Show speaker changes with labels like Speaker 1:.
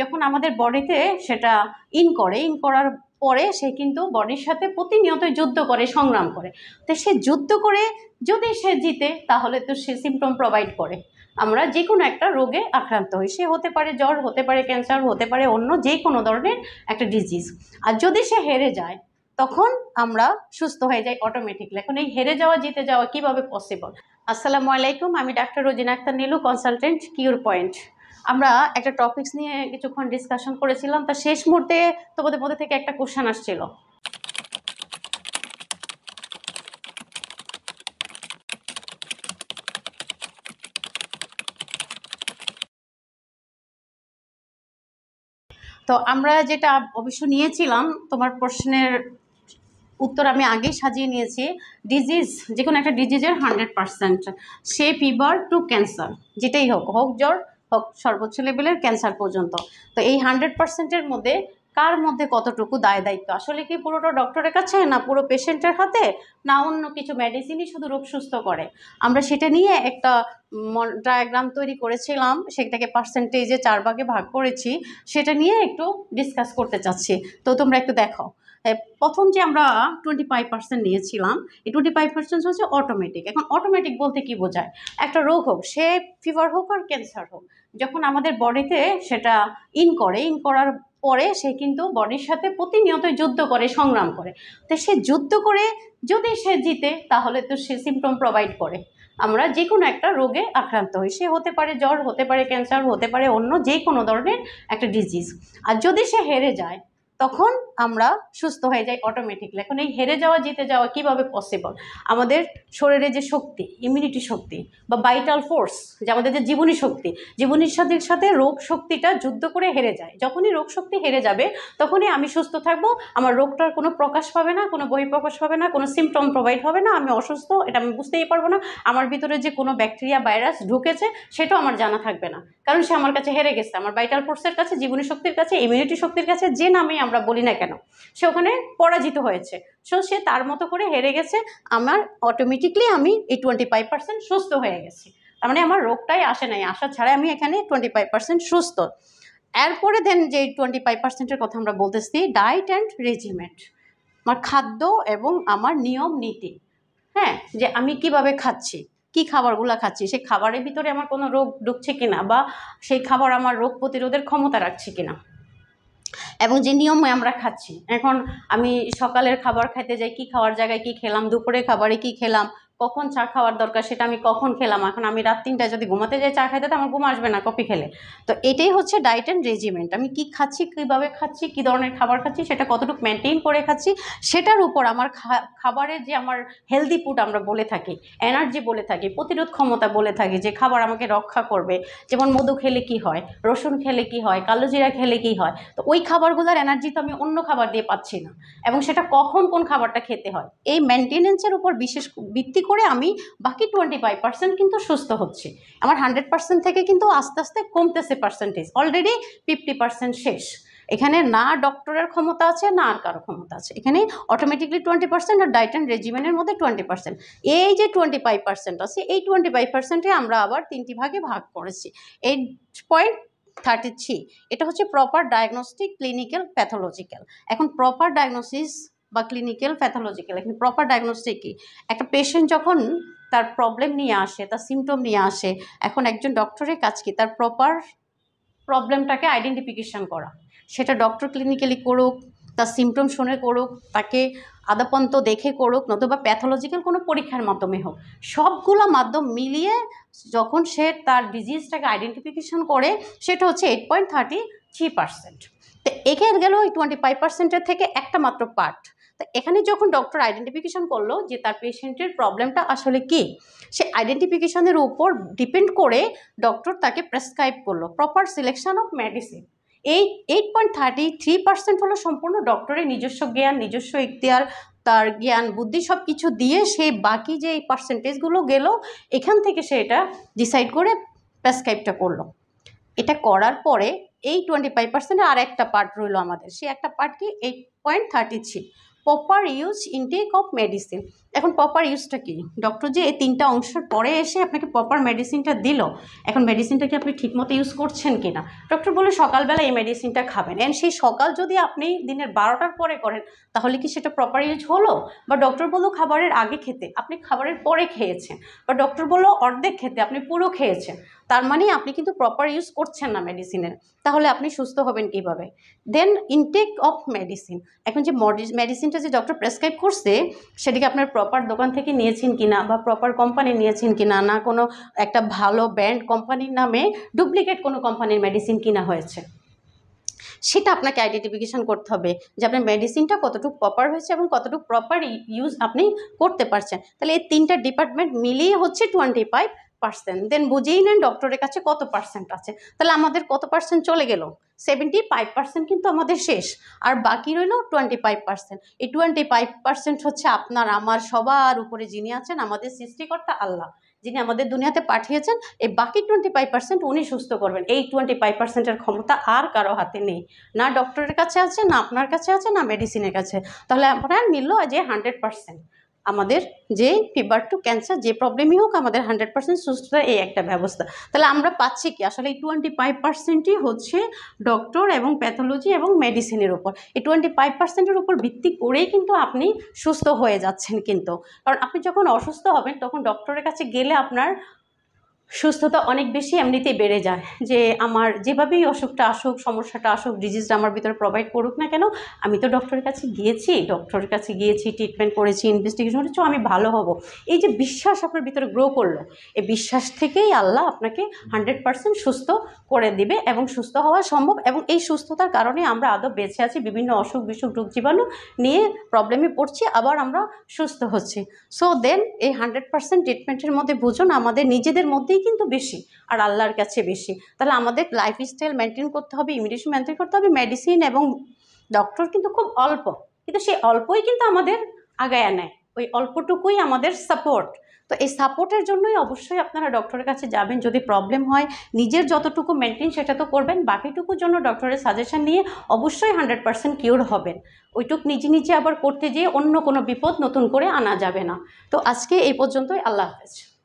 Speaker 1: যখন আমাদের বডিতে সেটা ইন করে ইন করার পরে সে কিন্তু বডির সাথে প্রতিনিয়ত যুদ্ধ করে সংগ্রাম করে তো সে যুদ্ধ করে যদি সে জিতে তাহলে তো সে সিমটম প্রোভাইড করে আমরা যে কোনো একটা রোগে আক্রান্ত হই সে হতে পারে জ্বর হতে পারে ক্যান্সার হতে পারে অন্য যে কোনো ধরনের একটা ডিজিজ আর যদি সে হেরে যায় তখন আমরা সুস্থ হয়ে যাই অটোমেটিকলি এখন এই হেরে যাওয়া জিতে যাওয়া কিভাবে পসিবল আসসালামু আলাইকুম আমি doctor Rozina Akter Nilu consultant Cure Point আমরা একটা টপিকস নিয়ে কিছুক্ষণ ডিসকাশন করেছিলাম তা শেষ মুহূর্তে তোমাদের মধ্যে থেকে একটা কোশ্চেন আসছিল তো আমরা যেটা অবশ্য নিয়েছিলাম তোমার প্রশ্নের উত্তর আমি আগেই সাজিয়ে নিয়েছি ডিজিজ যে কোনো একটা ডিজিজের হান্ড্রেড পারসেন্ট সে ফিভার টু ক্যান্সার যেটাই হোক হোক জ্বর সর্বোচ্চ লেভেলের ক্যান্সার পর্যন্ত তো এই হান্ড্রেড পার্সেন্টের মধ্যে কার মধ্যে কতটুকু দায় দায়িত্ব আসলে কি পুরোটা ডক্টরের কাছে না পুরো পেশেন্টের হাতে না অন্য কিছু মেডিসিনই শুধু রোগ সুস্থ করে আমরা সেটা নিয়ে একটা ডায়াগ্রাম তৈরি করেছিলাম সেটাকে পার্সেন্টেজে চার ভাগে ভাগ করেছি সেটা নিয়ে একটু ডিসকাস করতে চাচ্ছি তো তোমরা একটু দেখো প্রথম যে আমরা টোয়েন্টি ফাইভ পার্সেন্ট নিয়েছিলাম এই টোয়েন্টি ফাইভ পার্সেন্ট হচ্ছে অটোমেটিক এখন অটোমেটিক বলতে কি বোঝায় একটা রোগ হোক সে ফিভার হোক আর ক্যান্সার হোক যখন আমাদের বডিতে সেটা ইন করে ইন করার পরে সে কিন্তু বডির সাথে প্রতিনিয়তই যুদ্ধ করে সংগ্রাম করে তো সে যুদ্ধ করে যদি সে জিতে তাহলে তো সে সিমটম প্রোভাইড করে আমরা যে কোনো একটা রোগে আক্রান্ত হই সে হতে পারে জ্বর হতে পারে ক্যান্সার হতে পারে অন্য যে কোনো ধরনের একটা ডিজিজ আর যদি সে হেরে যায় তখন আমরা সুস্থ হয়ে যাই অটোমেটিকলি এখন এই হেরে যাওয়া জিতে যাওয়া কিভাবে পসিবল আমাদের শরীরে যে শক্তি ইমিউনিটি শক্তি বা ভাইটাল ফোর্স যে আমাদের যে জীবনী শক্তি জীবনীর সাথে সাথে রোগ শক্তিটা যুদ্ধ করে হেরে যায় যখনই রোগ শক্তি হেরে যাবে তখনই আমি সুস্থ থাকব আমার রোগটার কোনো প্রকাশ পাবে না কোনো বহিঃপ্রকাশ পাবে না কোনো সিমটম প্রোভাইড হবে না আমি অসুস্থ এটা আমি বুঝতেই পারবো না আমার ভিতরে যে কোনো ব্যাকটেরিয়া ভাইরাস ঢুকেছে সেটাও আমার জানা থাকবে না কারণ সে আমার কাছে হেরে গেছে আমার ভাইটাল ফোর্সের কাছে জীবনী শক্তির কাছে ইমিউনিটি শক্তির কাছে যে নামে আমরা বলি না কেন কেন সে ওখানে পরাজিত হয়েছে সো সে তার মতো করে হেরে গেছে আমার অটোমেটিকলি আমি এই টোয়েন্টি ফাইভ পার্সেন্ট সুস্থ হয়ে গেছি তার মানে আমার রোগটাই আসে নাই আসা ছাড়াই আমি এখানে টোয়েন্টি ফাইভ পার্সেন্ট সুস্থ এরপরে দেন যে টোয়েন্টি ফাইভ পার্সেন্টের কথা আমরা বলতেছি ডায়েট অ্যান্ড রেজিমেন্ট আমার খাদ্য এবং আমার নিয়ম নীতি হ্যাঁ যে আমি কিভাবে খাচ্ছি কি খাবারগুলো খাচ্ছি সেই খাবারের ভিতরে আমার কোনো রোগ ঢুকছে কিনা বা সেই খাবার আমার রোগ প্রতিরোধের ক্ষমতা রাখছে কিনা এবং যে নিয়মে আমরা খাচ্ছি এখন আমি সকালের খাবার খাইতে যাই কি খাওয়ার জায়গায় কি খেলাম দুপুরে খাবারে কি খেলাম কখন চা খাওয়ার দরকার সেটা আমি কখন খেলাম এখন আমি রাত তিনটায় যদি ঘুমাতে যাই চা খাইতে আমার ঘুম আসবে না কফি খেলে তো এটাই হচ্ছে ডায়েট অ্যান্ড রেজিমেন্ট আমি কি খাচ্ছি কীভাবে খাচ্ছি কী ধরনের খাবার খাচ্ছি সেটা কতটুকু মেনটেন করে খাচ্ছি সেটার উপর আমার খাবারের যে আমার হেলদি ফুড আমরা বলে থাকি এনার্জি বলে থাকি প্রতিরোধ ক্ষমতা বলে থাকি যে খাবার আমাকে রক্ষা করবে যেমন মধু খেলে কি হয় রসুন খেলে কি হয় কালোজিরা খেলে কি হয় তো ওই খাবারগুলোর এনার্জি তো আমি অন্য খাবার দিয়ে পাচ্ছি না এবং সেটা কখন কোন খাবারটা খেতে হয় এই মেনটেনেন্সের উপর বিশেষ ভিত্তি করে আমি বাকি টোয়েন্টি ফাইভ পার্সেন্ট কিন্তু সুস্থ হচ্ছে আমার হান্ড্রেড পার্সেন্ট থেকে কিন্তু আস্তে আস্তে কমতেছে পার্সেন্টেজ অলরেডি ফিফটি পার্সেন্ট শেষ এখানে না ডক্টরের ক্ষমতা আছে না আর কারো ক্ষমতা আছে এখানে অটোমেটিকলি টোয়েন্টি পার্সেন্ট আর ডায়েট অ্যান্ড রেজিমেনের মধ্যে টোয়েন্টি পার্সেন্ট এই যে টোয়েন্টি ফাইভ পার্সেন্ট আছে এই টোয়েন্টি ফাইভ পার্সেন্টে আমরা আবার তিনটি ভাগে ভাগ করেছি এইট পয়েন্ট থার্টি থ্রি এটা হচ্ছে প্রপার ডায়াগনস্টিক ক্লিনিক্যাল প্যাথোলজিক্যাল এখন প্রপার ডায়াগনোসিস বা ক্লিনিক্যাল প্যাথোলজিক্যাল এখানে প্রপার ডায়াগনোস্টিক কী একটা পেশেন্ট যখন তার প্রবলেম নিয়ে আসে তার সিমটম নিয়ে আসে এখন একজন ডক্টরের কাজ কি তার প্রপার প্রবলেমটাকে আইডেন্টিফিকেশান করা সেটা ডক্টর ক্লিনিক্যালি করুক তার সিমটম শুনে করুক তাকে আদাপন্ত দেখে করুক নতুবা প্যাথোলজিক্যাল কোনো পরীক্ষার মাধ্যমে হোক সবগুলো মাধ্যম মিলিয়ে যখন সে তার ডিজিজটাকে আইডেন্টিফিকেশন করে সেটা হচ্ছে eight point thirty three percent তো একে গেলে ওই টোয়েন্টি ফাইভ পার্সেন্টের থেকে একটা মাত্র পার্ট এখানে যখন ডক্টর আইডেন্টিফিকেশন করলো যে তার পেশেন্টের প্রবলেমটা আসলে কি সে আইডেন্টিফিকেশনের উপর ডিপেন্ড করে ডক্টর তাকে প্রেসক্রাইব করলো প্রপার সিলেকশন অফ মেডিসিন এই eight point thirty three percent হলো সম্পূর্ণ ডক্টরের নিজস্ব জ্ঞান নিজস্ব ইখতিয়ার তার জ্ঞান বুদ্ধি সব কিছু দিয়ে সে বাকি যে এই পার্সেন্টেজগুলো গেল এখান থেকে সে এটা ডিসাইড করে প্রেসক্রাইবটা করলো এটা করার পরে এই টোয়েন্টি ফাইভ পার্সেন্টের আর একটা পার্ট রইলো আমাদের সে একটা পার্ট কি eight point thirty three proper use intake of medicine এখন প্রপার ইউজটা কী ডক্টর যে এই তিনটা অংশের পরে এসে আপনাকে প্রপার মেডিসিনটা দিল এখন মেডিসিনটা কি আপনি ঠিকমতো ইউজ করছেন কি না ডক্টর বলে সকালবেলা এই মেডিসিনটা খাবেন অ্যান্ড সেই সকাল যদি আপনি দিনের বারোটার পরে করেন তাহলে কি সেটা প্রপার ইউজ হলো বা ডক্টর বললো খাবারের আগে খেতে আপনি খাবারের পরে খেয়েছেন বা ডক্টর বললো অর্ধেক খেতে আপনি পুরো খেয়েছেন তার মানে আপনি কিন্তু প্রপার ইউজ করছেন না মেডিসিনের তাহলে আপনি সুস্থ হবেন কিভাবে দেন ইনটেক অফ মেডিসিন এখন যে মেডিসিনটা ওষুধটা যে ডক্টর প্রেসক্রাইব করছে সেটিকে আপনার প্রপার দোকান থেকে নিয়েছেন কি না বা প্রপার কোম্পানি নিয়েছেন কি না না কোনো একটা ভালো ব্র্যান্ড কোম্পানির নামে ডুপ্লিকেট কোনো কোম্পানির মেডিসিন কিনা হয়েছে সেটা আপনাকে আইডেন্টিফিকেশান করতে হবে যে আপনার মেডিসিনটা কতটুকু প্রপার হয়েছে এবং কতটুকু প্রপার ইউজ আপনি করতে পারছেন তাহলে এই তিনটা ডিপার্টমেন্ট মিলিয়ে হচ্ছে টোয়েন্টি ফাইভ পার্সেন্ট দেন বুঝেই নেন ডক্টরের কাছে কত পার্সেন্ট আছে তাহলে আমাদের কত পার্সেন্ট চলে গেল সেভেন্টি ফাইভ পার্সেন্ট কিন্তু আমাদের শেষ আর বাকি রইল টোয়েন্টি ফাইভ পার্সেন্ট এই টোয়েন্টি ফাইভ পার্সেন্ট হচ্ছে আপনার আমার সবার উপরে যিনি আছেন আমাদের সৃষ্টিকর্তা আল্লাহ যিনি আমাদের দুনিয়াতে পাঠিয়েছেন এই বাকি টোয়েন্টি ফাইভ পার্সেন্ট উনি সুস্থ করবেন এই টোয়েন্টি ফাইভ পার্সেন্টের ক্ষমতা আর কারো হাতে নেই না ডক্টরের কাছে আছে না আপনার কাছে আছে না মেডিসিনের কাছে তাহলে আপনার মিলল যে হান্ড্রেড পার্সেন্ট আমাদের যে ফিভার টু ক্যান্সার যে প্রবলেমই হোক আমাদের হান্ড্রেড পার্সেন্ট সুস্থতা এই একটা ব্যবস্থা তাহলে আমরা পাচ্ছি কি আসলে এই টোয়েন্টি ফাইভ পার্সেন্টই হচ্ছে ডক্টর এবং প্যাথোলজি এবং মেডিসিনের উপর এই টোয়েন্টি ফাইভ পার্সেন্টের উপর ভিত্তি করেই কিন্তু আপনি সুস্থ হয়ে যাচ্ছেন কিন্তু কারণ আপনি যখন অসুস্থ হবেন তখন ডক্টরের কাছে গেলে আপনার সুস্থতা অনেক বেশি এমনিতেই বেড়ে যায় যে আমার যেভাবেই অসুখটা আসুক সমস্যাটা আসুক ডিজিজটা আমার ভিতরে প্রোভাইড করুক না কেন আমি তো ডক্টরের কাছে গিয়েছি ডক্টরের কাছে গিয়েছি ট্রিটমেন্ট করেছি ইনভেস্টিগেশন করেছি আমি ভালো হব এই যে বিশ্বাস আপনার ভিতরে গ্রো করলো এই বিশ্বাস থেকেই আল্লাহ আপনাকে হান্ড্রেড পারসেন্ট সুস্থ করে দিবে এবং সুস্থ হওয়া সম্ভব এবং এই সুস্থতার কারণে আমরা আদৌ বেঁচে আছি বিভিন্ন অসুখ বিসুখ রোগ জীবাণু নিয়ে প্রবলেমে পড়ছি আবার আমরা সুস্থ হচ্ছি সো দেন এই হান্ড্রেড পারসেন্ট ট্রিটমেন্টের মধ্যে বুঝুন আমাদের নিজেদের মধ্যেই এটাই কিন্তু বেশি আর আল্লাহর কাছে বেশি তাহলে আমাদের লাইফস্টাইল মেনটেন করতে হবে ইমিউনিটেশন মেনটেন করতে হবে মেডিসিন এবং ডক্টর কিন্তু খুব অল্প কিন্তু সেই অল্পই কিন্তু আমাদের আগায় নেয় ওই অল্পটুকুই আমাদের সাপোর্ট তো এই সাপোর্টের জন্যই অবশ্যই আপনারা ডক্টরের কাছে যাবেন যদি প্রবলেম হয় নিজের যতটুকু মেনটেন সেটা তো করবেন বাকিটুকুর জন্য ডক্টরের সাজেশন নিয়ে অবশ্যই হান্ড্রেড পার্সেন্ট কিওর হবেন ওইটুক নিজে নিজে আবার করতে যেয়ে অন্য কোনো বিপদ নতুন করে আনা যাবে না তো আজকে এই পর্যন্তই আল্লাহ হাফেজ